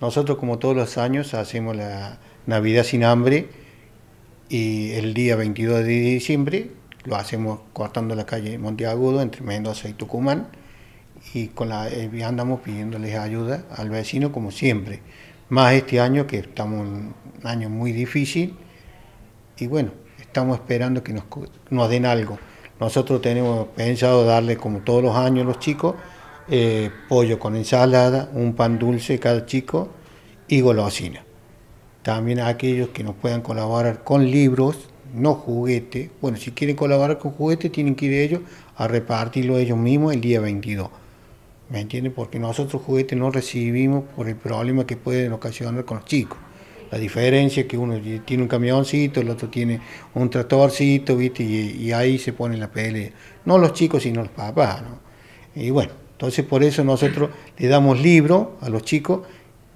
Nosotros, como todos los años, hacemos la Navidad sin hambre y el día 22 de diciembre lo hacemos cortando la calle Monteagudo entre Mendoza y Tucumán y con la, eh, andamos pidiéndoles ayuda al vecino como siempre. Más este año que estamos en un año muy difícil y bueno, estamos esperando que nos, nos den algo. Nosotros tenemos pensado darle como todos los años los chicos eh, pollo con ensalada, un pan dulce cada chico y golosina. También a aquellos que nos puedan colaborar con libros, no juguetes. Bueno, si quieren colaborar con juguetes, tienen que ir ellos a repartirlo ellos mismos el día 22. ¿Me entienden? Porque nosotros juguetes no recibimos por el problema que pueden ocasionar con los chicos. La diferencia es que uno tiene un camioncito, el otro tiene un tractorcito, ¿viste? Y, ahí se pone la pelea. No los chicos, sino los papás, ¿no? Y bueno, entonces por eso nosotros le damos libro a los chicos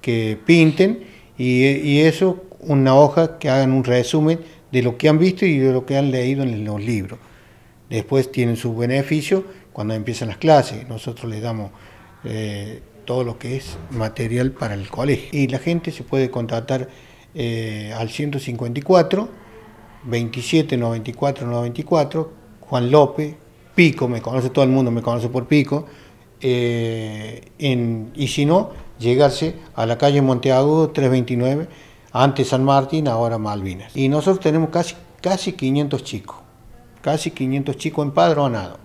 que pinten y, eso, una hoja que hagan un resumen de lo que han visto y de lo que han leído en los libros. Después tienen su beneficio cuando empiezan las clases. Nosotros les damos eh, todo lo que es material para el colegio. Y la gente se puede contratar eh, al 154, 27, 94, 94, Juan López, Pico, me conoce todo el mundo, me conoce por Pico. Eh, y si no, llegarse a la calle Monteagudo 329, antes San Martín, ahora Malvinas. Y nosotros tenemos casi, casi 500 chicos, casi 500 chicos empadronados.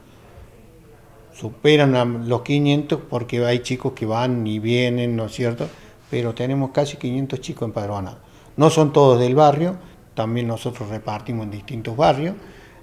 Superan los 500 porque hay chicos que van y vienen, ¿no es cierto? Pero tenemos casi 500 chicos empadronados. No son todos del barrio, también nosotros repartimos en distintos barrios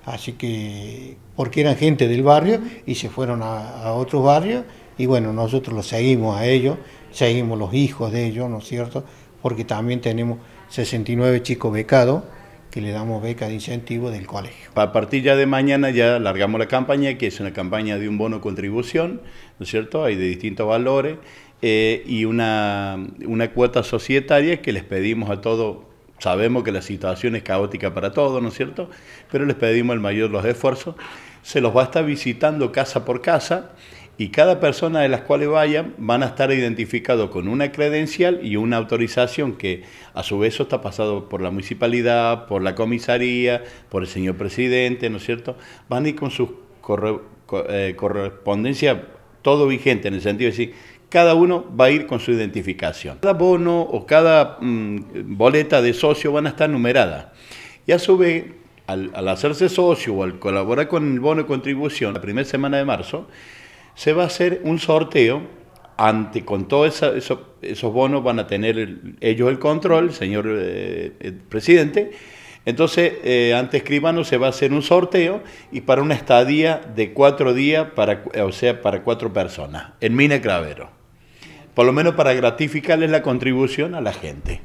así que porque eran gente del barrio y se fueron a, otros barrios y bueno, nosotros los seguimos a ellos, seguimos los hijos de ellos, ¿no es cierto? Porque también tenemos 69 chicos becados que le damos beca de incentivo del colegio. A partir ya de mañana ya largamos la campaña, que es una campaña de un bono contribución, ¿no es cierto? Hay de distintos valores eh, y una, una cuota societaria que les pedimos a todos Sabemos que la situación es caótica para todos, ¿no es cierto? Pero les pedimos el mayor de los esfuerzos. Se los va a estar visitando casa por casa y cada persona de las cuales vayan van a estar identificados con una credencial y una autorización que a su vez está pasado por la municipalidad, por la comisaría, por el señor presidente, ¿no es cierto? Van a ir con sus eh, correspondencia todo vigente en el sentido de decir cada uno va a ir con su identificación. Cada bono o cada mm, boleta de socio van a estar numeradas. Y a su vez, al, hacerse socio o al colaborar con el bono de contribución, la primera semana de marzo, se va a hacer un sorteo ante, con todos esos bonos van a tener ellos el control, señor eh, presidente. Entonces, eh, ante escribano se va a hacer un sorteo y para una estadía de cuatro días, para, o sea, para cuatro personas, en Mina Clavero por lo menos para gratificarles la contribución a la gente.